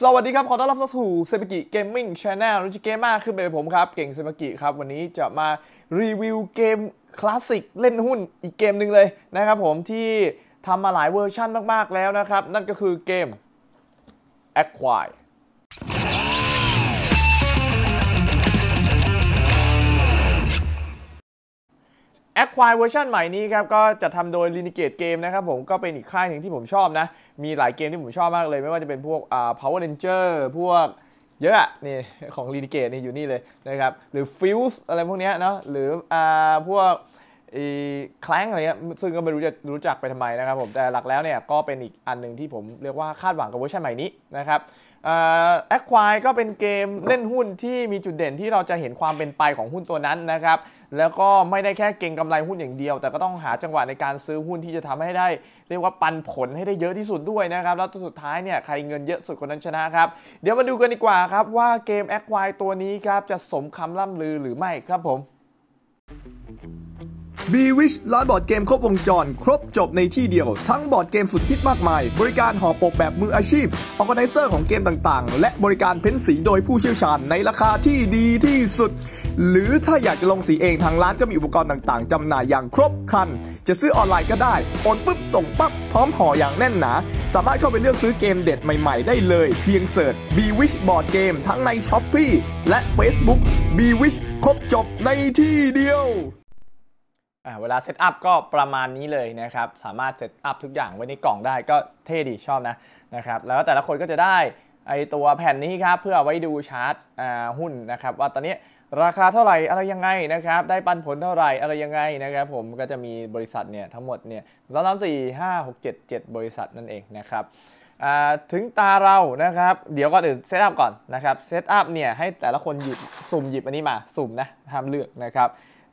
สวัสดีครับ ขอต้อนรับเข้าสู่เซมิกิเกมมิ่งชาแนลรู้จิเกมมากขึ้นไปผมครับ เก่งเซมิกิครับ วันนี้จะมารีวิวเกมคลาสสิกเล่นหุ้นอีกเกมหนึ่งเลยนะครับผมที่ทำมาหลายเวอร์ชั่นมากๆแล้วนะครับ นั่นก็คือเกม Acquire a q u i r e เวอร์ชันใหม่นี้ครับก็จะทำโดย l i n i g a t e Game นะครับผมก็เป็นอีกค่ายหนึ่งที่ผมชอบนะ มีหลายเกมที่ผมชอบมากเลยไม่ว่าจะเป็นพวกอ่า Power Ranger พวกเยอะนี่ของ l i n i g a t e นี่อยู่นี่เลยนะครับหรือ Fuse อะไรพวกนี้เนาะหรืออ่าพวกคลังอะไรเงี้ยซึ่งก็ไม่รู้จะรู้จักไปทำไมนะครับผม แต่หลักแล้วเนี่ยก็เป็นอีกอันหนึ่งที่ผมเรียกว่าคาดหวังกับเวอร์ชันใหม่นี้นะครับแอคควายก็เป็นเกมเล่นหุ้นที่มีจุดเด่นที่เราจะเห็นความเป็นไปของหุ้นตัวนั้นนะครับ แล้วก็ไม่ได้แค่เก่งกำไรหุ้นอย่างเดียว แต่ก็ต้องหาจังหวะในการซื้อหุ้นที่จะทำให้ได้ เรียกว่าปันผลให้ได้เยอะที่สุดด้วยนะครับ แล้วสุดท้ายเนี่ยใครเงินเยอะสุดคนนั้นชนะครับ เดี๋ยวมาดูกันดีกว่าครับว่าเกมแอคควายตัวนี้ครับจะสมคำล่ำลือหรือไม่ครับผมบีวิชร้านบอร์ดเกมครบวงจรครบจบในที่เดียว ทั้งบอร์ดเกมสุดฮิตมากมาย บริการห่อปกแบบมืออาชีพออแกไนเซอร์ของเกมต่างๆ และบริการเพ้นสีโดยผู้เชี่ยวชาญในราคาที่ดีที่สุด หรือถ้าอยากจะลงสีเองทางร้านก็มีอุปกรณ์ต่างๆจำหน่ายอย่างครบครัน จะซื้อออนไลน์ก็ได้โอนปุ๊บส่งปั๊บพร้อมห่ออย่างแน่นหนา สามารถเข้าไปเลือกซื้อเกมเด็ดใหม่ๆ ได้เลย เพียงเสิร์ช b w i s h Board Game ทั้งใน s h อ p e e และ Facebook b w i s h ครบจบในที่เดียวเวลาเซตอัพก็ประมาณนี้เลยนะครับ สามารถเซตอัพทุกอย่างไว้ในกล่องได้ก็เท่ดีชอบนะนะครับแล้วแต่ละคนก็จะได้ไอตัวแผ่นนี้ครับเพื่อไว้ดูชาร์ตหุ้นนะครับ ว่าตอนนี้ราคาเท่าไหร่อะไรยังไงนะครับได้ปันผลเท่าไหร่อะไรยังไงนะครับผมก็จะมีบริษัทเนี่ยทั้งหมดเนี่ยสามสี่ห้าหกเจ็ดเจ็ดบริษัทนั่นเองนะครับถึงตาเรานะครับเดี๋ยวก่อนอื่นเซตอัพก่อนนะครับเซตอัพเนี่ยให้แต่ละคนหยิบสุ่มหยิบอันนี้มาสุ่มนะห้ามเลือกนะครับ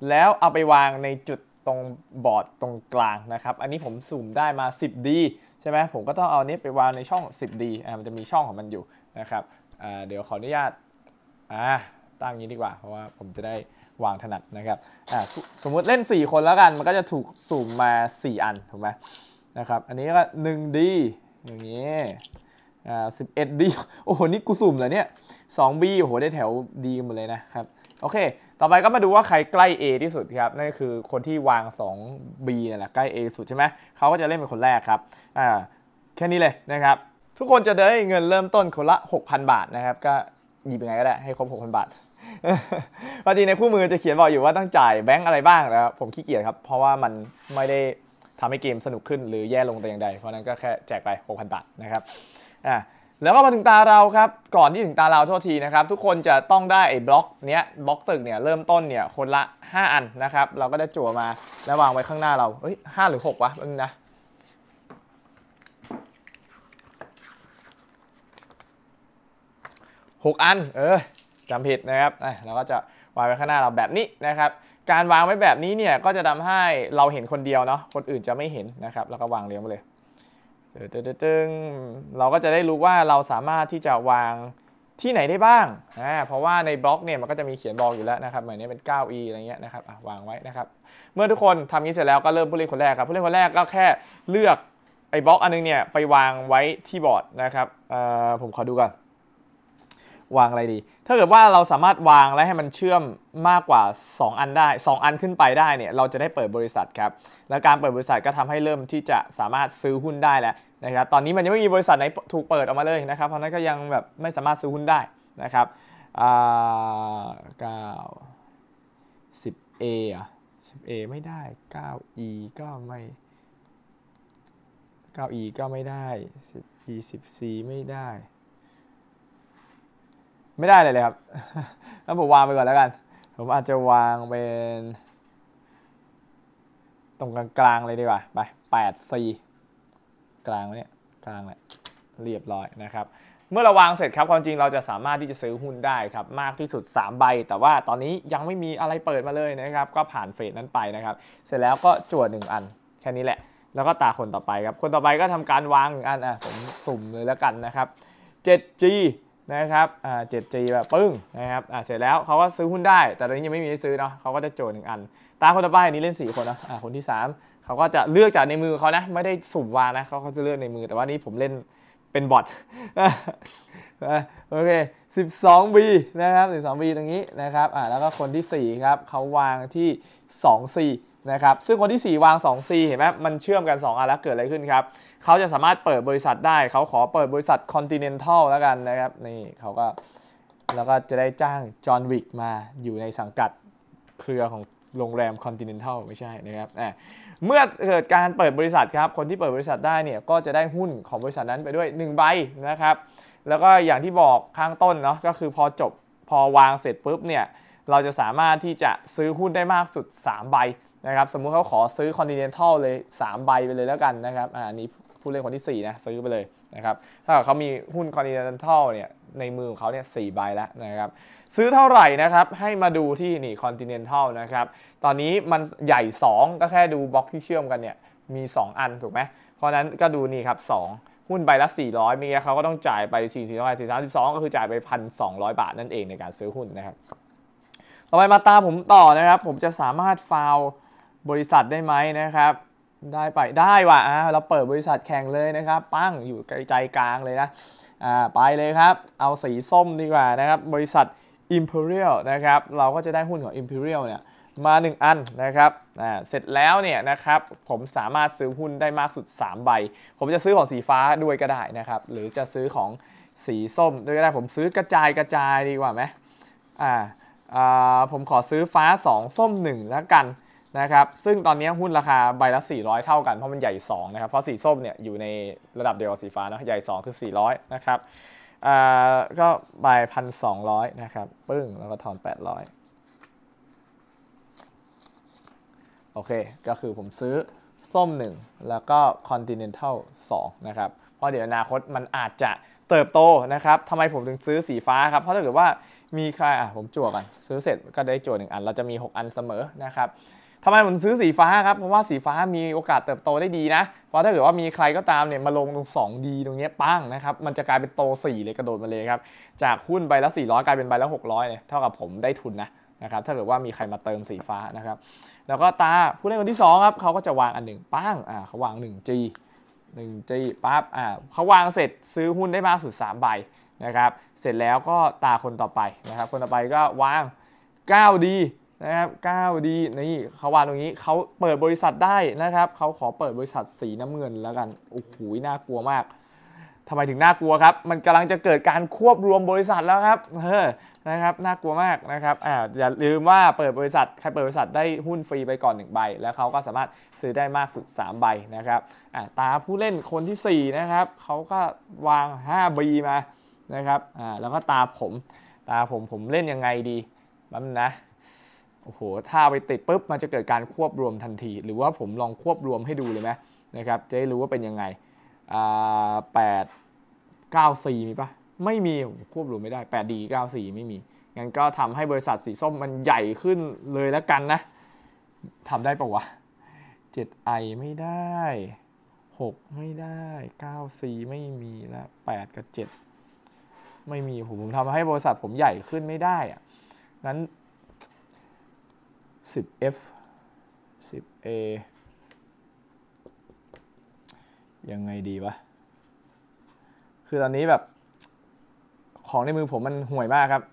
แล้วเอาไปวางในจุดตรงบอร์ดตรงกลางนะครับ อันนี้ผมุูมได้มา 10D ใช่ไหมผมก็ต้องเอานี้ไปวางในช่อง 10D อ่ามันจะมีช่องของมันอยู่นะครับอ่าเดี๋ยวขออนุญาตอ่าตั้งยี้ดีกว่าเพราะว่าผมจะได้วางถนัดนะครับอ่าสมมุติเล่น 4 คนแล้วกันมันก็จะถูกสุ่มมา 4 อันถูกไหมนะครับอันนี้ก็ 1D อย่างนี้อ่า 11D โอ้โหนี่กูสุ่มเหรอเนี่ย 2B โอ้โหได้แถวดีหมดเลยนะครับโอเคต่อไปก็มาดูว่าใครใกล้ A ที่สุดครับนั่นคือคนที่วาง 2B นี่แหละใกล้ A สุดใช่ไหมเขาก็จะเล่นเป็นคนแรกครับอ่าแค่นี้เลยนะครับ ทุกคนจะได้เงินเริ่มต้นคนละ 6,000 บาทนะครับก็หยิบยังไงก็ได้ให้ครบ 6,000 บาทพอดีในคู่มือจะเขียนบอกอยู่ว่าต้องจ่ายแบงค์อะไรบ้างนะครับผมขี้เกียจครับ เพราะว่ามันไม่ได้ทำให้เกมสนุกขึ้นหรือแย่ลงแต่อย่างใด เพราะนั้นก็แค่แจกไป 6,000บาทนะครับอ่าแล้วก็มาถึงตาเราครับ ก่อนที่ถึงตาเราโทษทีนะครับ ทุกคนจะต้องได้ไอ้บล็อกเนี้ย บล็อกตึกเนี่ยเริ่มต้นเนี่ยคนละ 5 อันนะครับ เราก็ได้จั่วมา แล้ววางไว้ข้างหน้าเราเฮ้ยห้าหรือ 6 วะนึงนะหกอัน เออจำผิดนะครับเราก็จะวางไว้ข้างหน้าเราแบบนี้นะครับ การวางไว้แบบนี้เนี่ยก็จะทำให้เราเห็นคนเดียวเนาะ คนอื่นจะไม่เห็นนะครับ แล้วก็วางเรียงไปเลยตึ้งเราก็จะได้รู้ว่าเราสามารถที่จะวางที่ไหนได้บ้างนะเพราะว่าในบล็อกเนี่ยมันก็จะมีเขียนบอกอยู่แล้วนะครับเหมือนนี้เป็น 9e อะไรเงี้ยนะครับวางไว้นะครับ เมื่อทุกคนทำนี้เสร็จแล้วก็เริ่มผู้เล่นคนแรกครับ ผู้เล่นคนแรกก็แค่เลือกไอ้บล็อกอันนึงเนี่ยไปวางไว้ที่บอร์ดนะครับผมขอดูก่อนวางอะไรดีถ้าเกิดว่าเราสามารถวางและให้มันเชื่อมมากกว่า 2 อันได้ 2 อันขึ้นไปได้เนี่ยเราจะได้เปิดบริษัทครับ และการเปิดบริษัทก็ทำให้เริ่มที่จะสามารถซื้อหุ้นได้แล้วนะครับตอนนี้มันยังไม่มีบริษัทไหนถูกเปิดออกมาเลยนะครับ เพราะนั้นก็ยังแบบไม่สามารถซื้อหุ้นได้นะครับเก้าสิบเออ่ะสิบเอไม่ได้เก้าอีก็ไม่เก้าอีก็ไม่ได้สิบอีสิบซีไม่ได้ไม่ได้เลยเลยครับแล้วผมวางไปก่อนแล้วกัน ผมอาจจะวางเป็น ตรงกลางๆเลยดีกว่า ไปแปดีกลางเนี่ยกลางเลยเรียบร้อยนะครับ เมื่อเราวางเสร็จครับความจริงเราจะสามารถที่จะซื้อหุ้นได้ครับ มากที่สุด 3 ใบ แต่ว่าตอนนี้ยังไม่มีอะไรเปิดมาเลยนะครับ ก็ผ่านเฟสนั้นไปนะครับ เสร็จแล้วก็จว่1อัน แค่นี้แหละ แล้วก็ตาคนต่อไปครับ คนต่อไปก็ทำการวางงอันอ่ะผมสุ่มเลยแล้วกันนะครับ 7G นะครับอ่าเจ็ดจีแบบปึ้งนะครับอ่าเสร็จแล้วเขาก็ซื้อหุ้นได้ แต่ตอนนี้ยังไม่มีให้ซื้อเนาะเขาก็จะโจทย์หนึ่งอัน ตาคนต่อไปนนี้เล่น 4 คนนะอ่าคนที่ 3เขาก็จะเลือกจากในมือเขานะ ไม่ได้สุ่มวางนะเขาเขาจะเลือกในมือ แต่ว่านี่ผมเล่นเป็นบอทโอเค 12B นะครับ 12B ตรงนี้นะครับอ่าแล้วก็คนที่4ครับเขาวางที่ 2C นะครับซึ่งคนที่4วาง 2C เห็นไหมมันเชื่อมกัน2อันแล้วเกิดอะไรขึ้นครับเขาจะสามารถเปิดบริษัทได้เขาขอเปิดบริษัท Continental แล้วกันนะครับนี่เขาก็แล้วก็จะได้จ้างจอห์นวิกมาอยู่ในสังกัดเครือของโรงแรม Continental ไม่ใช่นะครับเมื่อเกิดการเปิดบริษัทครับคนที่เปิดบริษัทได้เนี่ยก็จะได้หุ้นของบริษัทนั้นไปด้วย1ใบนะครับแล้วก็อย่างที่บอกข้างต้นเนาะก็คือพอจบพอวางเสร็จปุ๊บเนี่ยเราจะสามารถที่จะซื้อหุ้นได้มากสุด3ใบนะครับสมมุติเขาขอซื้อคอนติเนนทัลเลย3ใบไปเลยแล้วกันนะครับอันนี้ผู้เล่นคนที่4นะซื้อไปเลยนะครับถ้าเขามีหุ้นคอนติเนนทัลเนี่ยในมือของเขาเนี่ยสใบแล้วนะครับซื้อเท่าไหร่นะครับให้มาดูที่นี่คอนติเนนทัลนะครับตอนนี้มันใหญ่ 2 ก็แค่ดูบล็อกที่เชื่อมกันเนี่ยมี 2 อัน ถูกไหมเพราะนั้นก็ดูนี่ครับ 2 หุ้นใบละ 400 มีเขาก็ต้องจ่ายไป4 4 4 3 2 ก็คือจ่ายไป 1,200 บาทนั่นเองในการซื้อหุ้นนะครับต่อไปมาตาผมต่อนะครับ ผมจะสามารถฟาวบริษัทได้ไหมนะครับ ได้ไปได้ว่ะอ่เราเปิดบริษัทแข่งเลยนะครับ ปั้งอยู่ใจกลางเลยนะ อ่า ไปเลยครับ เอาสีส้มดีกว่านะครับ บริษัท Imperial นะครับ เราก็จะได้หุ้นของ Imperial เนี่ยมา1อันนะครับ อ่า เสร็จแล้วเนี่ยนะครับ ผมสามารถซื้อหุ้นได้มากสุด 3 ใบ ผมจะซื้อของสีฟ้าด้วยก็ได้นะครับ หรือจะซื้อของสีส้มด้วยก็ได้ ผมซื้อกระจายกระจายดีกว่าไหมอ่าอ่าผมขอซื้อฟ้า 2 ส้ม1แล้วกันนะครับ ซึ่งตอนนี้หุ้นราคาใบละ 400 เท่ากันเพราะมันใหญ่ 2 นะครับ เพราะสีส้มเนี่ยอยู่ในระดับเดียวกับสีฟ้านะ ใหญ่ 2 คือ 400 นะครับ ก็ใบพันสองร้อยนะครับ ปึ้งแล้วก็ถอน800 โอเค ก็คือผมซื้อส้ม 1 แล้วก็ Continental 2นะครับ เพราะเดี๋ยวอนาคตมันอาจจะเติบโต นะครับ ทำไมผมถึงซื้อสีฟ้าครับ เพราะถ้าเกิดว่ามีใครอ่ะผมจั่วกันซื้อเสร็จก็ได้จั่วหนึ่งอัน เราจะมี 6 อันเสมอนะครับทำไมผมซื้อสีฟ้าครับเพราะว่าสีฟ้ามีโอกาสเติบโตได้ดีนะเพราะถ้าเกิดว่ามีใครก็ตามเนี่ยมาลงตรง2ีตรงนี้ปั้งนะครับมันจะกลายเป็นโต 4 เลยกระโดดมาเลยครับจากหุ้นใบละ400 กลายเป็นใบละ600เลยเท่ากับผมได้ทุนนะนะครับถ้าเกิดว่ามีใครมาเติมสีฟ้านะครับแล้วก็ตาผู้เล่นคนที่2ครับเขาก็จะวางอันหนึ่งปั้งอ่าเขาวาง 1G 1G ปั๊บอ่าเขาวางเสร็จซื้อหุ้นได้มากสุด3ใบนะครับเสร็จแล้วก็ตาคนต่อไปนะครับคนต่อไปก็วาง9ีนะครับ9ดีนี่เขาวานตรงนี้เขาเปิดบริษัทได้นะครับเขาขอเปิดบริษัทสีน้ำเงินแล้วกันโอ้โหน่ากลัวมากทำไมถึงน่ากลัวครับ มันกำลังจะเกิดการควบรวมบริษัทแล้วครับเออนะครับน่ากลัวมากนะครับอ่าอย่าลืมว่าเปิดบริษัทใครเปิดบริษัทได้หุ้นฟรีไปก่อน1ใบ แล้วเขาก็สามารถซื้อได้มากสุด 3 ใบนะครับอ่าตาผู้เล่นคนที่ 4 นะครับเขาก็วาง5ีมานะครับอ่าแล้วก็ตาผมตาผมผมเล่นยังไงดีบ้างนะโอ้โห ถ้าไปติดปุ๊บ มันจะเกิดการควบรวมทันที หรือว่าผมลองควบรวมให้ดูเลยไหมนะครับจะได้รู้ว่าเป็นยังไงแปดเก้าสี่มีปะไม่มี ควบรวมไม่ได้แปดดีเก้าสี่ไม่มี งั้นก็ทำให้บริษัทสีส้มมันใหญ่ขึ้นเลยแล้วกันนะทำได้ปะวะ 7i ไม่ได้ 6 ไม่ได้ 9c ไม่มีละ8กับ 7 ไม่มีผผมทำให้บริษัทผมใหญ่ขึ้นไม่ได้อะงั้น10 f 10 a ยังไงดีวะ คือตอนนี้แบบของในมือผมมันห่วยมากครับ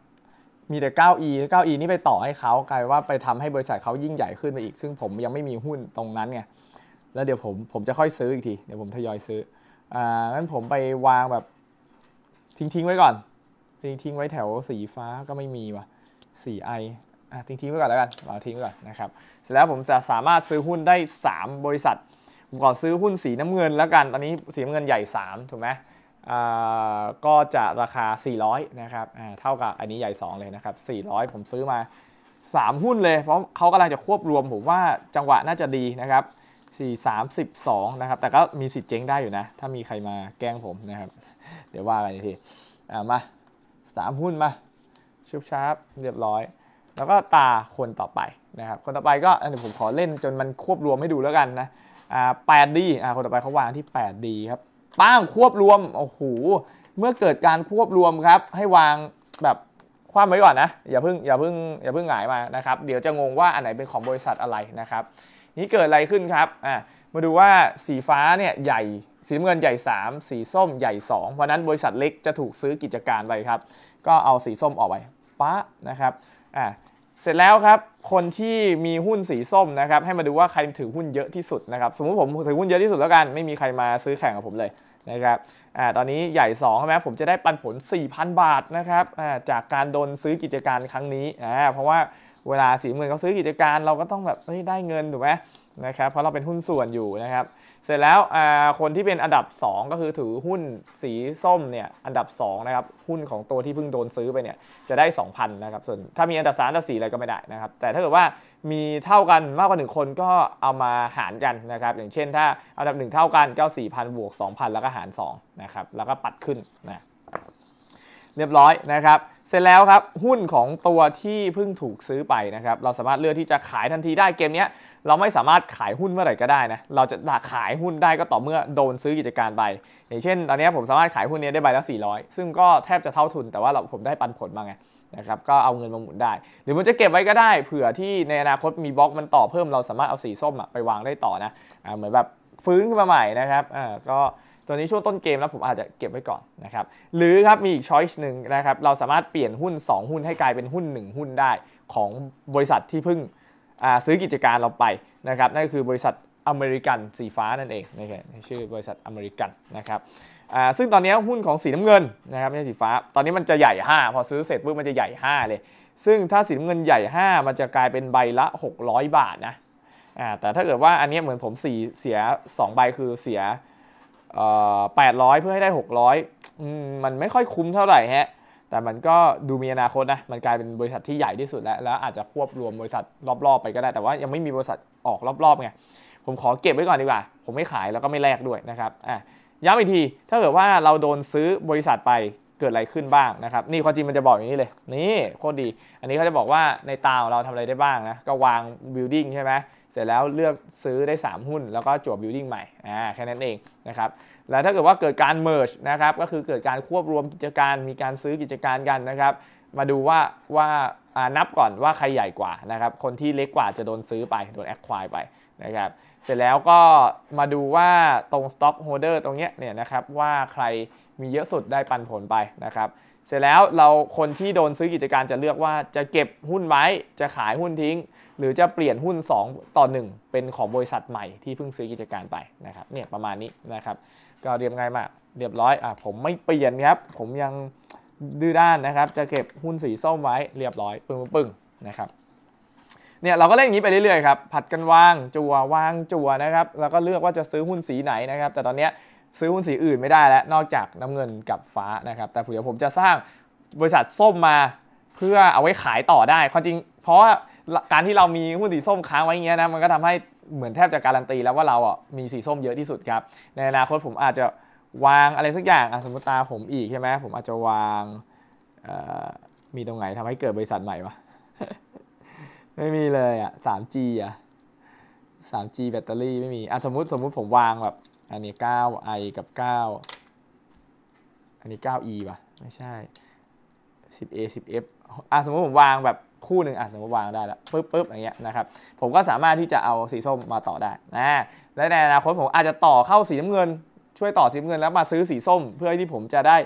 มีแต่ 9e 9e นี่ไปต่อให้เขา กลายว่าไปทำให้บริษัทเขายิ่งใหญ่ขึ้นไปอีก ซึ่งผมยังไม่มีหุ้นตรงนั้นไง แล้วเดี๋ยวผม ผมจะค่อยซื้ออีกที เดี๋ยวผมทยอยซื้อ อ่า งั้นผมไปวางแบบทิ้งทิ้งไว้ก่อน ทิ้งทิ้งไว้แถวสีฟ้าก็ไม่มีวสะ 4i ทิ้งทิ้งไว้ก่อนแล้วกันเราทิ้งไว้ก่อนนะครับ เสร็จแล้วผมจะสามารถซื้อหุ้นได้ 3 บริษัท ผมขอซื้อหุ้นสีน้ำเงิน แล้วกัน ตอนนี้สีน้ำเงินใหญ่3ถูกไหมก็จะราคา 400นะครับ เท่ากับอันนี้ใหญ่2เลยนะครับ400 ผมซื้อมา 3 หุ้นเลย เพราะเขากำลังจะควบรวมผมว่าจังหวะน่าจะดีนะครับ4 3อ2นะครับ แต่ก็มีสิทธิ์เจ๊งได้อยู่นะ ถ้ามีใครมาแกล้งผมนะครับ เดี๋ยวว่ากันทีมา3หุ้นมา ชุบชาร์ปเรียบร้อยแล้วก็ตาคนต่อไปนะครับ คนต่อไปก็อันนี้ผมขอเล่นจนมันควบรวมให้ดูแล้วกันนะอ่าดี อ่า คนต่อไปเขาวางที่8ีครับป้างควบรวมโอ้โห เมื่อเกิดการควบรวมครับ ให้วางแบบคว่ำไว้ก่อนนะ อย่าเพิ่งอย่าเพิ่งอย่าเพิ่งหงายมานะครับ เดี๋ยวจะงงว่าอันไหนเป็นของบริษัทอะไรนะครับ นี้เกิดอะไรขึ้นครับ อ่ามาดูว่าสีฟ้าเนี่ยใหญ่ สีเงินใหญ่3สีส้มใหญ่2เพราะนั้นบริษัทเล็กจะถูกซื้อกิจการไปครับ ก็เอาสีส้มออกไปปะนะครับอ่ะเสร็จแล้วครับคนที่มีหุ้นสีส้มนะครับ ให้มาดูว่าใครถือหุ้นเยอะที่สุดนะครับสมมติผมถือหุ้นเยอะที่สุดแล้วกันไม่มีใครมาซื้อแข่งกับผมเลยนะครับอ่าตอนนี้ใหญ่2ใช่ไหมผมจะได้ปันผล 4,000 บาทนะครับอ่าจากการโดนซื้อกิจการครั้งนี้อ่าเพราะว่าเวลาสีเงินเขาซื้อกิจการเราก็ต้องแบบได้เงินถูกไหมนะครับเพราะเราเป็นหุ้นส่วนอยู่นะครับเสร็จแล้วคนที่เป็นอันดับ 2 ก็คือถือหุ้นสีส้มเนี่ยอันดับ2นะครับหุ้นของตัวที่เพิ่งโดนซื้อไปเนี่ยจะได้ 2,000นะครับส่วนถ้ามีอันดับ3อันดับ4อะไรก็ไม่ได้นะครับแต่ถ้าเกิดว่ามีเท่ากันมากกว่า 1 คนก็เอามาหารกันนะครับอย่างเช่นถ้าอันดับ 1 เท่ากันก็4,000บวก2,000 แล้วก็หาร2นะครับแล้วก็ปัดขึ้นนะเรียบร้อยนะครับ เสร็จแล้วครับหุ้นของตัวที่เพิ่งถูกซื้อไปนะครับเราสามารถเลือกที่จะขายทันทีได้เกมนี้เราไม่สามารถขายหุ้นเมื่อไหร่ก็ได้นะเราจะขายหุ้นได้ก็ต่อเมื่อโดนซื้อกิจการไปอย่างเช่น ตอนนี้ผมสามารถขายหุ้นนี้ได้ใบละ400 ซึ่งก็แทบจะเท่าทุนแต่ว่าเราผมได้ปันผลมาไงนะครับก็เอาเงินมาหมุนได้ หรือมันจะเก็บไว้ก็ได้เผื่อที่ในอนาคตมีบล็อกมันต่อเพิ่มเราสามารถเอาสีส้มไปวางได้ต่อนะเหมือนแบบฟื้นขึ้นมาใหม่นะครับก็ตอนนี้ช่วงต้นเกมแล้วผมอาจจะเก็บไว้ก่อนนะครับหรือครับมีอีกช้อยส์หนึ่งนะครับเราสามารถเปลี่ยนหุ้น 2 หุ้นให้กลายเป็นหุ้น 1 หุ้นได้ของบริษัทที่เพิ่งซื้อกิจการเราไปนะครับนั่นคือบริษัทอเมริกันสีฟ้านั่นเองนะครับชื่อบริษัทอเมริกันนะครับซึ่งตอนนี้หุ้นของสีน้ำเงินนะครับไม่ใช่สีฟ้า ตอนนี้มันจะใหญ่ 5 พอซื้อเสร็จปุ๊บมันจะใหญ่ 5 เลย ซึ่งถ้าสีน้ำเงินใหญ่ 5มันจะกลายเป็นใบละ600บาทนะแต่ถ้าเกิดว่าอันนี้เหมือนผมสีเสีย 2 ใบคือเสียแปดร้อยเพื่อให้ได้600อมันไม่ค่อยคุ้มเท่าไหร่ฮะ แต่มันก็ดูมีอนาคตนะ มันกลายเป็นบริษัทที่ใหญ่ที่สุดแล้ว แล้วอาจจะควบรวมบริษัทรอบๆไปก็ได้ แต่ว่ายังไม่มีบริษัทออกรอบๆไง ผมขอเก็บไว้ก่อนดีกว่า ผมไม่ขายแล้วก็ไม่แลกด้วยนะครับอ่ะย้ำอีกที ถ้าเกิดว่าเราโดนซื้อบริษัทไปเกิดอะไรขึ้นบ้างนะครับ นี่ความจริงมันจะบอกอย่างนี้เลย นี่โคตรดี อันนี้เขาจะบอกว่าในตาของเราทำอะไรได้บ้างนะ ก็วางบิลดิ้งใช่ไหมเสร็จแล้วเลือกซื้อได้ 3 หุ้น แล้วก็จวบบิวตี้ใหม่ อ่าแค่นั้นเองนะครับแล้วถ้าเกิดว่าเกิดการ merge นะครับก็คือเกิดการควบรวมกิจการมีการซื้อกิจการกันนะครับ มาดูว่าว่านับก่อนว่าใครใหญ่กว่านะครับคนที่เล็กกว่าจะโดนซื้อไปโดนแอคควายไปนะครับ เสร็จแล้วก็มาดูว่าตรง s t o โ holder ตรงเนี้ยเนี่ยนะครับว่าใครมีเยอะสุดได้ปันผลไปนะครับเสร็จแล้วเราคนที่โดนซื้อกิจการจะเลือกว่า จะเก็บหุ้นไว้ จะขายหุ้นทิ้ง หรือจะเปลี่ยนหุ้น 2 ต่อ 1 เป็นของบริษัทใหม่ที่เพิ่งซื้อกิจการไปนะครับ เนี่ยประมาณนี้นะครับ ก็เรียบง่ายมากเรียบร้อยอ่ะผมไม่เปลี่ยนครับผมยังดื้อด้านนะครับ จะเก็บหุ้นสีส้มไว้เรียบร้อยปึ้งปึ้งนะครับเนี่ยเราก็เล่นอย่างนี้ไปเรื่อยๆครับผัดกันวางจัววางจัวนะครับ แล้วก็เลือกว่าจะซื้อหุ้นสีไหนนะครับ แต่ตอนเนี้ยซื้อหุ้นสีอื่นไม่ได้แล้วนอกจากน้ำเงินกับฟ้านะครับแต่เดี๋ยวผมจะสร้างบริษัทส้มมาเพื่อเอาไว้ขายต่อได้ความจริงเพราะว่าการที่เรามีหุ้นสีส้มค้างไว้เงี้ยนะมันก็ทำให้เหมือนแทบจะการันตีแล้วว่าเราอ่ะมีสีส้มเยอะที่สุดครับในอนาคตผมอาจจะวางอะไรสักอย่างสมมติตาผมอีกใช่ไหมผมอาจจะวางมีตรงไหนทำให้เกิดบริษัทใหม่ปะไม่มีเลยอ่ะ 3G อ่ะ 3G แบตเตอรี่ไม่มีอ่ะสมมติสมมติผมวางแบบอันนี้ 9i กับ 9 อันนี้ 9e ป่ะไม่ใช่ 10a 10f อ่ะสมมติผมวางแบบคู่หนึ่งอ่ะสมมติวางได้แล้วปึ๊บปึ๊บอย่างเงี้ยนะครับผมก็สามารถที่จะเอาสีส้มมาต่อได้นะและในอนาคตผมอาจจะต่อเข้าสีน้ำเงิน ช่วยต่อสีน้ำเงินแล้วมาซื้อสีส้ม เพื่อที่ผมจะได้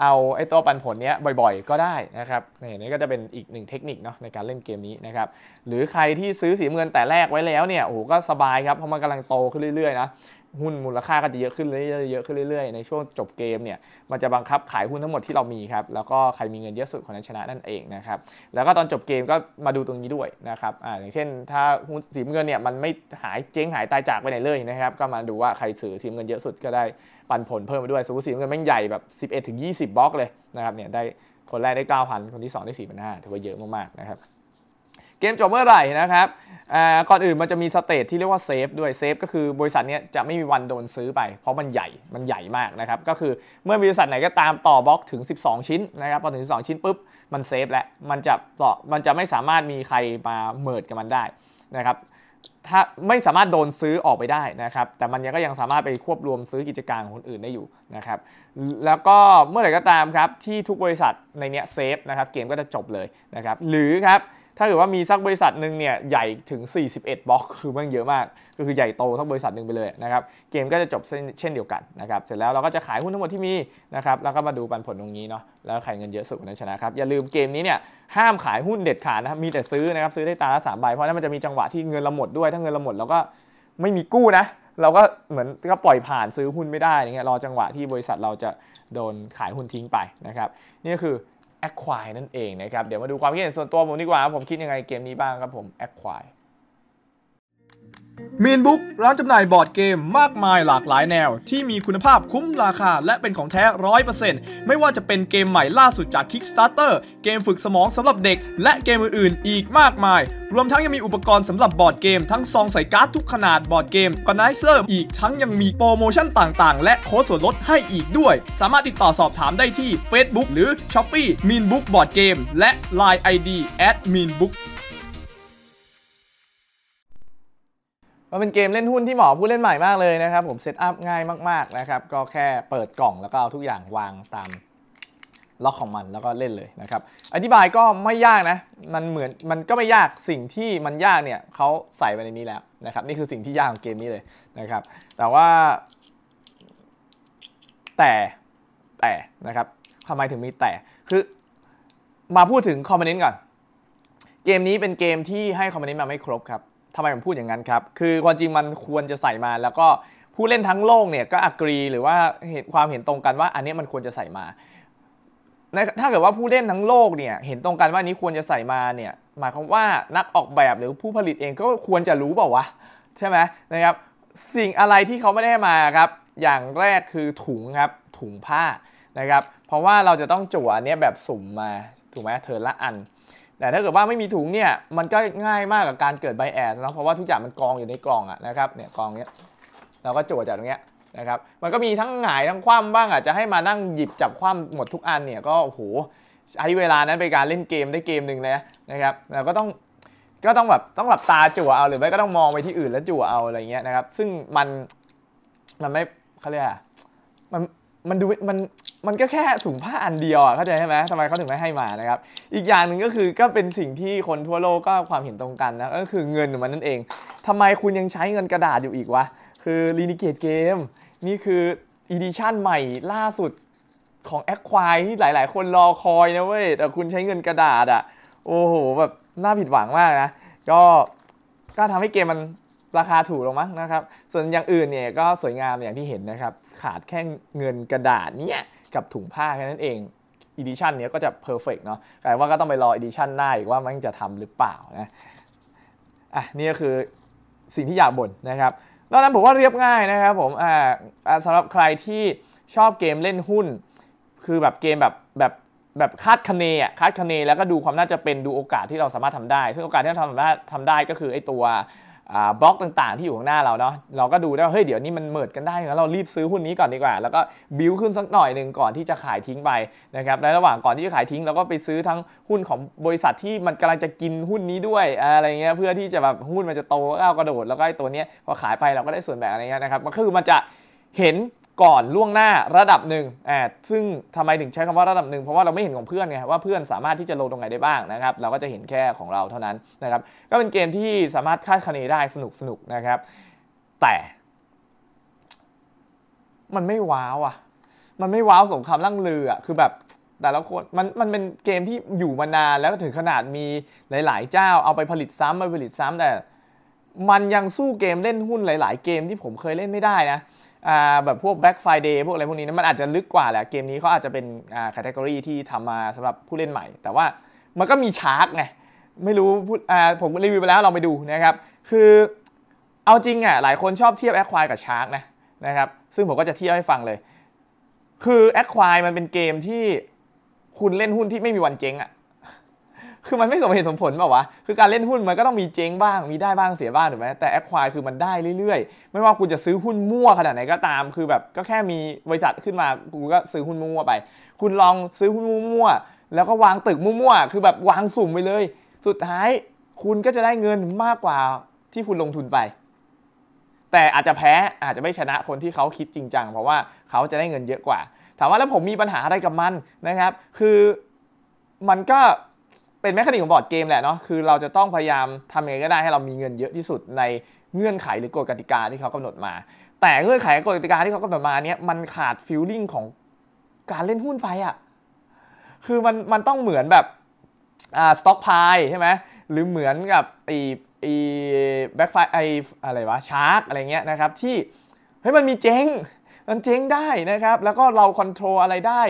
เอาไอ้ตัวปันผลเนี้ยบ่อยๆ ก็ได้นะครับนี่ก็จะเป็นอีกหนึ่งเทคนิคเนาะในการเล่นเกมนี้นะครับหรือใครที่ซื้อสีเงินแต่แรกไว้แล้วเนี่ยโอ้ก็สบายครับเพราะมันกำลังโตขึ้นเรื่อยๆนะหุ้นมูลค่าก็จะเยอะขึ้นเรื่อยๆเยอะขึ้นเรื่อยๆ ในช่วงจบเกมเนี่ย มันจะบังคับขายหุ้นทั้งหมดที่เรามีครับ แล้วก็ใครมีเงินเยอะสุดคนนั้นชนะนั่นเองนะครับ แล้วก็ตอนจบเกมก็มาดูตรงนี้ด้วยนะครับอ่าอย่างเช่นถ้าหุ้นสีเงินเนี่ยมันไม่หายเจ๊งหายตายจากไปไหนเลยนะครับ ก็มาดูว่าใครซื้อสีเงินเยอะสุดก็ได้ปันผลเพิ่มไปด้วยสมมติสีเงินแม่งใหญ่แบบ11-20บล็อกเลยนะครับเนี่ยได้คนแรกได้9,000คนที่2ได้4,500ถือว่าเยอะมากๆนะครับกมจบเมื่อไหร่นะครับก่อนอื่นมันจะมีสเตทที่เรียกว่าเซฟด้วย เซฟก็คือบริษัทนี้จะไม่มีวันโดนซื้อไป เพราะมันใหญ่ มันใหญ่มากนะครับ ก็คือเมื่อบริษัทไหนก็ตามต่อบล็อกถึง 12 ชิ้นนะครับ พอถึง 12 ชิ้น ปุ๊บ มันเซฟแล้ว มันจะต่อ มันจะไม่สามารถมีใครมาเมิดกับมันได้นะครับ ถ้าไม่สามารถโดนซื้อออกไปได้นะครับ แต่มันยังก็ยังสามารถไปควบรวมซื้อกิจการของคนอื่นได้อยู่นะครับ แล้วก็เมื่อไหร่ก็ตามครับที่ทุกบริษัทในเนี้ยเซฟนะครับ เกมก็จะจบเลยนะครับ หรือครับถ้าเกิดว่ามีสักบริษัทหนึ่งเนี่ยใหญ่ถึง 41 บล็อก คือมันเยอะมาก ก็คือใหญ่โตทั้งบริษัทหนึ่งไปเลยนะครับ เกมก็จะจบเช่นเดียวกันนะครับ เสร็จแล้วเราก็จะขายหุ้นทั้งหมดที่มีนะครับ แล้วก็มาดูปันผลตรงนี้เนาะ แล้วใครเงินเยอะสุดนั้นชนะครับ อย่าลืมเกมนี้เนี่ยห้ามขายหุ้นเด็ดขาดนะครับมีแต่ซื้อนะครับ ซื้อได้ตาละสามใบ เพราะนั้นมันจะมีจังหวะที่เงินเราหมดด้วย ถ้าเงินเราหมดเราก็ไม่มีกู้นะ เราก็เหมือนก็ปล่อยผ่านซื้อหุ้นไม่ได้อย่างเงี้ยรอจังหวะที่บริษัทเราจะโดนขายหุ้นทิ้งไปนะครับนี่คือแอคควายนั่นเองนะครับ เดี๋ยวมาดูความคิดเห็นส่วนตัวผมดีกว่าผมคิดยังไงเกมนี้บ้างครับผมแอคควายมีนบุ๊กร้านจำหน่ายบอร์ดเกมมากมายหลากหลายแนว ที่มีคุณภาพคุ้มราคาและเป็นของแท้ร้อยเปอร์เซ็นต์ไม่ว่าจะเป็นเกมใหม่ล่าสุดจาก Kickstarter เกมฝึกสมองสำหรับเด็กและเกมอื่นๆอีกมากมาย รวมทั้งยังมีอุปกรณ์สำหรับบอร์ดเกม ทั้งซองใส่การ์ดทุกขนาดบอร์ดเกมกอนไนเซอร์อีกทั้งยังมีโปรโมชั่นต่าง ๆ และโค้ดส่วนลดให้อีกด้วย สามารถติดต่อสอบถามได้ที่ Facebook หรือ Shopee มีนบุ๊กบอร์ดเกมและ Line ID m e a n b o o k มันเป็นเกมเล่นหุ้นที่หมอผู้เล่นใหม่มากเลยนะครับ ผมเซตอัพง่ายมากๆนะครับ ก็แค่เปิดกล่องแล้วก็เอาทุกอย่างวางตามล็อกของมันแล้วก็เล่นเลยนะครับอธิบายก็ไม่ยากนะมันเหมือนมันก็ไม่ยากสิ่งที่มันยากเนี่ยเขาใส่ไปในนี้แล้วนะครับนี่คือสิ่งที่ยากของเกมนี้เลยนะครับแต่ว่า แต่แต่นะครับทำไมถึงมีแต่คือมาพูดถึงคอมเมนต์ก่อนเกมนี้เป็นเกมที่ให้คอมเมนต์มาไม่ครบครับทำไมผมพูดอย่างนั้นครับ คือความจริงมันควรจะใส่มาแล้วก็ ผู้เล่นทั้งโลกเนี่ยก็อักรีหรือว่าเห็นความเห็นตรงกันว่าอันนี้มันควรจะใส่มา ถ้าเกิดว่าผู้เล่นทั้งโลกเนี่ยเห็นตรงกันว่านี้ควรจะใส่มาเนี่ยหมายความว่านักออกแบบหรือผู้ผลิตเองก็ควรจะรู้เปล่าวะใช่ไหมนะครับสิ่งอะไรที่เขาไม่ได้มาครับอย่างแรกคือถุงครับถุงผ้านะครับเพราะว่าเราจะต้องจั่วอันนี้แบบสุ่มมาถูกไหมเธอละอันแต่ถ้าเกิดว่าไม่มีถุงเนี่ยมันก็ง่ายมากกับการเกิดไบแอสนะเพราะว่าทุกอย่างมันกองอยู่ในกล่องอะนะครับเนี่ยกองเนี้ยเราก็โจทย์จากตรงเนี้ยนะครับมันก็มีทั้งหงายทั้งคว่ำบ้างอาจจะให้มานั่งหยิบจับคว่ำหมดทุกอันเนี่ยก็โหใช้เวลานั้นไปการเล่นเกมได้เกมหนึ่งเลยนะครับเราก็ต้องก็ต้องแบบต้องหลับตาจั่วเอาหรือไม่ก็ต้องมองไปที่อื่นแล้วจั่วเอาอะไรเงี้ยนะครับซึ่งมันมันไม่เขาเรียกอะมันมันดูมันมันก็แค่ถุงผ้าอันเดียวอ่ะเข้าใจใช่ไหมทำไมเขาถึงไม่ให้มานะครับ อีกอย่างหนึ่งก็คือก็เป็นสิ่งที่คนทั่วโลกก็ความเห็นตรงกันนะก็คือเงินมันนั่นเอง ทำไมคุณยังใช้เงินกระดาษอยู่อีกวะ คือรีนิเกตเกมนี่คืออีดิชั่นใหม่ล่าสุดของแอคควายที่หลายๆ คนรอคอยนะเว้ย แต่คุณใช้เงินกระดาษอ่ะ โอ้โหแบบน่าผิดหวังมากนะก็ก็ทำให้เกมมันราคาถูกลงมั้งนะครับส่วนอย่างอื่นเนี่ยก็สวยงามอย่างที่เห็นนะครับ ขาดแค่เงินกระดาษเนี่ยกับถุงผ้าแค่นั้นเอง อีดิชันเนี้ยก็จะเพอร์เฟกเนาะแต่ว่าก็ต้องไปรออีดิชันหน้าอีกว่ามันจะทำหรือเปล่านะ อ่ะนี่ก็คือสิ่งที่อยากบ่นนะครับนอกนั้นผมว่าเรียบง่ายนะครับผมอ่าสำหรับใครที่ชอบเกมเล่นหุ้น คือแบบเกมแบบแบบแบบคาดคะเนอ่ะคาดคะเน แล้วก็ดูความน่าจะเป็นดูโอกาสที่เราสามารถทำได้ ซึ่งโอกาสที่เราทำได้ทำได้ก็คือไอตัวบล็อกต่างๆที่อยู่ข้างหน้าเราเนาะเราก็ดูได้เฮ้ยเดี๋ยวนี้มันเมิดกันได้แล้วเรารีบซื้อหุ้นนี้ก่อนดีกว่าแล้วก็บิวขึ้นสักหน่อยหนึ่งก่อนที่จะขายทิ้งไปนะครับในระหว่างก่อนที่จะขายทิ้งเราก็ไปซื้อทั้งหุ้นของบริษัทที่มันกำลังจะกินหุ้นนี้ด้วยอะไรเงี้ยเพื่อที่จะแบบหุ้นมันจะโตก้าวกระโดดแล้วก็ไอ้ตัวเนี้ยพอขายไปเราก็ได้ส่วนแบ่งอะไรเงี้ยนะครับก็คือมันจะเห็นก่อนล่วงหน้าระดับหนึ่งอ่าซึ่งทำไมถึงใช้คำว่าระดับหนึ่ง เพราะว่าเราไม่เห็นของเพื่อนไงว่าเพื่อนสามารถที่จะลงตรงไหนได้บ้างนะครับ เราก็จะเห็นแค่ของเราเท่านั้นนะครับ ก็เป็นเกมที่สามารถคาดคะเนได้สนุกสนุกนะครับ แต่ มันไม่ว้าวอ่ะ มันไม่ว้าวสมคำล่งเรืออ่ะ คือแบบแต่ละคน มัน มันเป็นเกมที่อยู่มานานแล้วถึงขนาดมีหลายๆเจ้า เอาไปผลิตซ้ำไปผลิตซ้ำแต่มันยังสู้เกมเล่นหุ้นหลาย ๆ เกมที่ผมเคยเล่นไม่ได้นะแบบพวก Black Friday พวกอะไรพวกนี้นะมันอาจจะลึกกว่าแหละ เกมนี้เขาอาจจะเป็นอ่าแคตตากรีที่ทำมาสำหรับผู้เล่นใหม่ แต่ว่ามันก็มีชาร์กไง ไม่รู้พูดอ่าผมรีวิวไปแล้วลองไปดูนะครับ คือ เอาจริงอ่ะ หลายคนชอบเทียบแอคควายกับชาร์กนะ นะครับ ซึ่งผมก็จะเทียบให้ฟังเลย คือแอคควายมันเป็นเกมที่คุณเล่นหุ้นที่ไม่มีวันเจ๊งอ่ะคือมันไม่สมเหตุสมผลล่าวะ คือการเล่นหุ้นมันก็ต้องมีเจ๊งบ้าง มีได้บ้างเสียบ้างถูกไหมแต่แอคควายคือมันได้เรื่อยๆ ไม่ว่าคุณจะซื้อหุ้นมั่วขนาดไหนก็ตาม คือแบบก็แค่มีบริษัทขึ้นมา คุณก็ซื้อหุ้นมั่วไป คุณลองซื้อหุ้นมั่วๆ แล้วก็วางตึกมั่วๆ คือแบบวางสุ่มไปเลย สุดท้ายคุณก็จะได้เงินมากกว่าที่คุณลงทุนไป แต่อาจจะแพ้ อาจจะไม่ชนะคนที่เขาคิดจริงจังเพราะว่าเขาจะได้เงินเยอะกว่า ถามว่าแล้วผมมีปัญหาอะไรกับมันนะครับ คือมันก็เป็นแมคานิกของบอร์ดเกมแหละเนาะ คือเราจะต้องพยายามทำยังไงก็ได้ให้เรามีเงินเยอะที่สุดในเงื่อนไขหรือกฎกติกาที่เขากำหนดมา แต่เงื่อนไขกฎกติกาที่เขากำหนดมาเนี้ยมันขาดฟิลลิ่งของการเล่นหุ้นไปอะ่ะคือมันมันต้องเหมือนแบบอ่าสต็อกพายใช่ไหมหรือเหมือนกับไอไอแบ็กไฟไออะไรวะชาร์กอะไรเงี้ยนะครับที่เฮ้ยมันมีเจ๊งมันเจ๊งได้นะครับแล้วก็เราคอนโทรลอะไรได้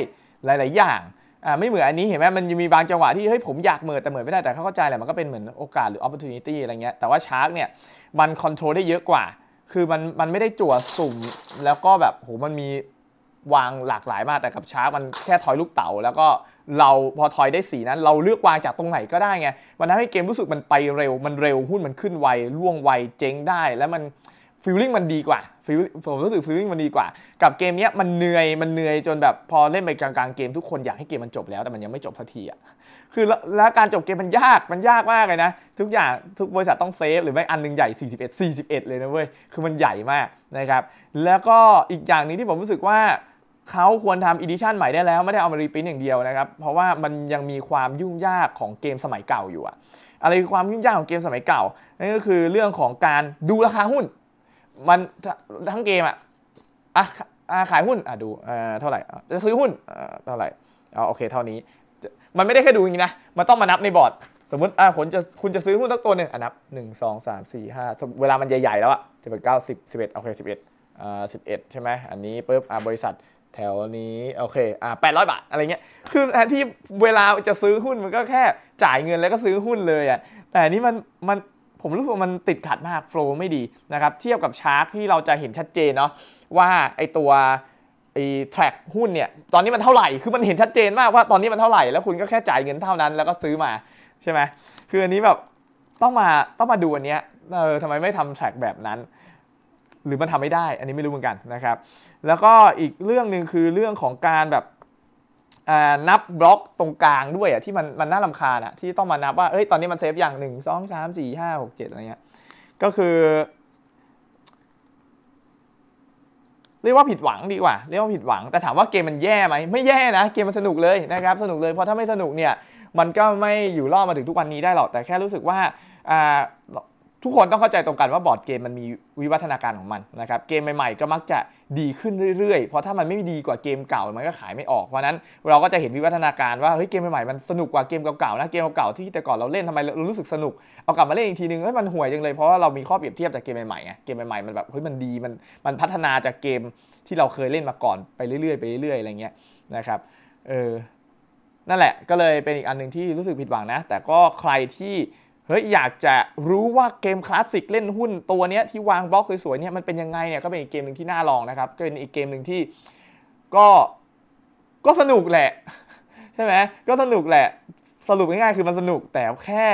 หลาย ๆ อย่างอ่าไม่เหมือนอันนี้เห็นไหมมันยังมีบางจังหวะที่เฮ้ยผมอยากเหมือแต่เหมือไม่ได้แต่เขาเข้าใจแหละมันก็เป็นเหมือนโอกาสหรือโอ p o r t u n i t y อะไรเงี้ยแต่ว่าชาร์กเนี่ยมันคอนโทรลได้เยอะกว่า คือมันมันไม่ได้จั่วสุ่มแล้วก็แบบโหมันมีวางหลากหลายมากแต่กับชาร์กมันแค่ถอยลูกเต๋าแล้วก็เราพอทอยได้สีนั้น เราเลือกวางจากตรงไหนก็ได้ไงมันทำให้เกมรู้สึกมันไปเร็ว มันเร็วหุ้นมันขึ้นไวล่วงไวเจ๊งได้แล้วมันฟิลลิ่งมันดีกว่าฟีลผมรู้สึกฟิลลิ่งมันดีกว่า กับเกมนี้มันเหนื่อย มันเหนื่อยจนแบบ พอเล่นไปกลางๆเกมทุกคนอยากให้เกมมันจบแล้วแต่มันยังไม่จบสักทีอ่ะคือแล้วการจบเกมมันยาก มันยากมากเลยนะ ทุกอย่างทุกบริษัทต้องเซฟหรือไม่ อันนึงใหญ่ 41 41เลยนะเว้ย คือมันใหญ่มากนะครับ แล้วก็อีกอย่างนึงที่ผมรู้สึกว่า เขาควรทำอีดิชันใหม่ได้แล้วไม่ได้เอามารีพิ้น์อย่างเดียวนะครับ เพราะว่ามันยังมีความยุ่งยากของเกมสมัยเก่าอยู่อะอะไรคือความยุ่งยากของเกมสมัยเก่านั่นก็คือเรื่องของการดูราคาหุ้นมันทั้งเกมอ่ะ อ่ะ ขายหุ้น อ่ะดู เท่าไหร่ จะซื้อหุ้นเท่าไหร่อ๋อโอเคเท่านี้ มันไม่ได้แค่ดูอย่างนี้นะ มันต้องมานับในบอร์ด สมมติอ่ะผลจะ คุณจะซื้อหุ้นตั้งตัวหนึ่งอ่ะนับหนึ่งสองสามสี่ห้าเวลามันใหญ่ๆแล้วอ่ะจะเป็นเก้าสิบสิบเอ็ดโอเคสิบเอ็ดอ่าสิบเอ็ดใช่ไหม อันนี้ปุ๊บอ่ะบริษัทแถวนี้ โอเคอ่าแปดร้อยบาท อะไรเงี้ย คือแทนที่เวลาจะซื้อหุ้น มันก็แค่จ่ายเงินแล้วก็ซื้อหุ้นเลยอ่ะแต่นี้มัน มันผมรู้สึกว่ามันติดขัดมาก โฟล์ไม่ดีนะครับ เทียบกับชาร์ตที่เราจะเห็นชัดเจนเนาะว่าไอตัวไอ้แทร็กหุ้นเนี่ยตอนนี้มันเท่าไหร่ คือมันเห็นชัดเจนมากว่าตอนนี้มันเท่าไหร่ แล้วคุณก็แค่จ่ายเงินเท่านั้นแล้วก็ซื้อมาใช่ไหมคืออันนี้แบบต้องมาต้องมาดูอันเนี้ย เออทำไมไม่ทำแทร็กแบบนั้นหรือมันทำไม่ได้ อันนี้ไม่รู้เหมือนกันนะครับ แล้วก็อีกเรื่องหนึ่งคือเรื่องของการแบบนับบล็อกตรงกลางด้วยอ่ะที่มันมันน่าลำคาญอ่ะที่ต้องมานับว่าเอ้ยตอนนี้มันเซฟอย่างหนึ่งสองสามสี่ห้าหกเจ็ดอะไรเงี้ยก็คือ เรียกว่าผิดหวังดีกว่าเรียกว่าผิดหวัง แต่ถามว่าเกมมันแย่ไหมไม่แย่นะ เกมมันสนุกเลยนะครับสนุกเลยเพราะถ้าไม่สนุกเนี่ย มันก็ไม่อยู่รอดมาถึงทุกวันนี้ได้หรอก แต่แค่รู้สึกว่าทุกคนต้องเข้าใจตรงกันว่าบอร์ดเกมมันมีวิวัฒนาการของมันนะครับเกมใหม่ๆ ก็มักจะดีขึ้นเรื่อยๆเพราะถ้ามันไม่ดีกว่าเกมเก่ามันก็ขายไม่ออกเพราะนั้นเราก็จะเห็นวิวัฒนาการว่าเฮ้ยเกมใหม่ๆมันสนุกกว่าเกมเก่าๆนะเกมเก่าๆที่แต่ก่อนเราเล่นทำไมเรารู้สึกสนุกเอากลับมาเล่นอีกทีนึงเฮ้ยมันห่วยจังเลยเพราะว่าเรามีข้อเปรียบเทียบจากเกมใหม่ๆไงเกมใหม่ๆมันแบบเฮ้ยมันดีมันมันพัฒนาจากเกมที่เราเคยเล่นมาก่อนไปเรื่อยๆไปเรื่อยๆอะไรเงี้ยนะครับเออนั่นแหละก็เลยเป็นอีกอันหนึ่งที่รู้สึกผิดหวังนะแต่ก็ใครที่เฮ้ยอยากจะรู้ว่าเกมคลาสสิกเล่นหุ้นตัวเนี้ยที่วางบล็อกสวยๆเนี่ยมันเป็นยังไงเนี่ยก็เป็นอีกเกมหนึ่งที่น่าลองนะครับก็เป็นอีกเกมหนึ่งที่ ก็ก็สนุกแหละใช่ไหมก็สนุกแหละ สรุปง่ายๆคือมันสนุกแต่แค่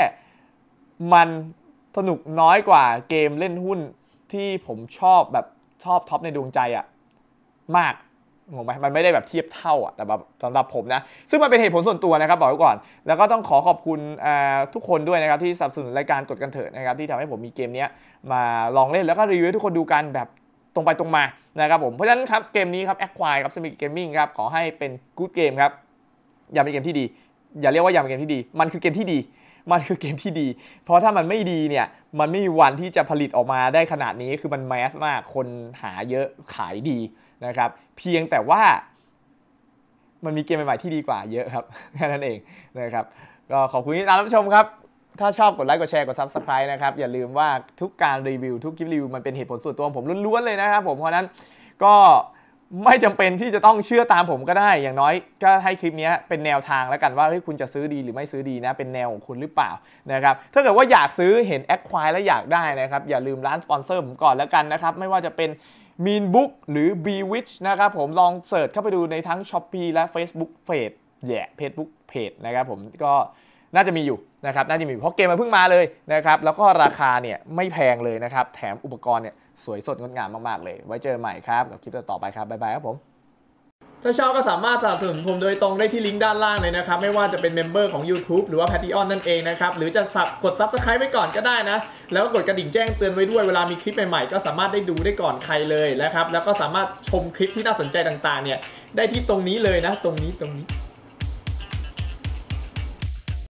มันสนุกน้อยกว่าเกมเล่นหุ้นที่ผมชอบแบบชอบท็อปในดวงใจอะมากงงไหมมันไม่ได้แบบเทียบเท่าอ่ะแต่แบบสำหรับผมนะซึ่งมันเป็นเหตุผลส่วนตัวนะครับ บอกไว้ก่อน แล้วก็ต้องขอขอบคุณทุกคนด้วยนะครับ ที่สนับสนุนรายการกดกันเถิดนะครับ ที่ทำให้ผมมีเกมนี้มาลองเล่นแล้วก็รีวิวทุกคนดูกันแบบตรงไปตรงมานะครับผม เพราะฉะนั้นครับเกมนี้ครับแอคควายครับสมิธเกมมิ่งครับขอให้เป็นกู๊ดเกมครับอย่าเป็นเกมที่ดี อย่าเรียกว่าอย่าเป็นเกมที่ดี มันคือเกมที่ดี มันคือเกมที่ดี เพราะถ้ามันไม่ดีเนี่ยมันไม่มีวันที่จะผลิตออกมาได้ขนาดนี้คือมันแมสมากคนหาเยอะขายดีนะครับเพียงแต่ว่ามันมีเกมใหม่ๆ ที่ดีกว่าเยอะครับแค่นั้นเองนะครับก็ขอบคุณที่ตามรับชมครับ ถ้าชอบกดไลค์กดแชร์กดซับสไคร b e นะครับ อย่าลืมว่าทุกการรีวิวทุกคลิปรีวิวมันเป็นเหตุผลส่วนตัวของผมล้วนๆเลยนะครับผมเพราะนั้นก็ไม่จำเป็นที่จะต้องเชื่อตามผมก็ได้ อย่างน้อยก็ให้คลิปนี้เป็นแนวทางแล้วกันว่าเฮ้ยคุณจะซื้อดีหรือไม่ซื้อดีนะ เป็นแนวของคุณหรือเปล่านะครับถ้าเกิดว่าอยากซื้อเห็นแอคควายแล้วอยากได้นะครับอย่าลืมร้านสปอนเซอร์ผมก่อนแล้วกันนะครับไม่ว่าจะเป็นมีนบุ๊กหรือ b ีวิชนะครับ ผมลองเสิร์ชเข้าไปดูในทั้ง s h อ p e e และ Facebook Page แย่เพจบุ๊กเพจนะครับ ผมก็น่าจะมีอยู่นะครับ น่าจะมีอยู่เพราะเกมมันเพิ่งมาเลยนะครับ แล้วก็ราคาเนี่ย ไม่แพงเลยนะครับ แถมอุปกรณ์เนี่ย สวยสดงดงามมากๆ เลยไว้เจอใหม่ครับ กับคลิปต่อไปครับ บ๊ายบายครับผมถ้าชอบก็สามารถสนับสนุนผมโดยตรงได้ที่ลิงก์ด้านล่างเลยนะครับ ไม่ว่าจะเป็นเมมเบอร์ของ YouTube หรือว่า p a t r e o n นั่นเองนะครับ หรือจะสับกด Subscribe ไว้ก่อนก็ได้นะ แล้วก็กดกระดิ่งแจ้งเตือนไว้ด้วยเวลามีคลิปใหม่ๆ ก็สามารถได้ดูได้ก่อนใครเลยนะครับ แล้วก็สามารถชมคลิปที่น่าสนใจต่างๆเนี่ย ได้ที่ตรงนี้เลยนะ ตรงนี้ตรงนี้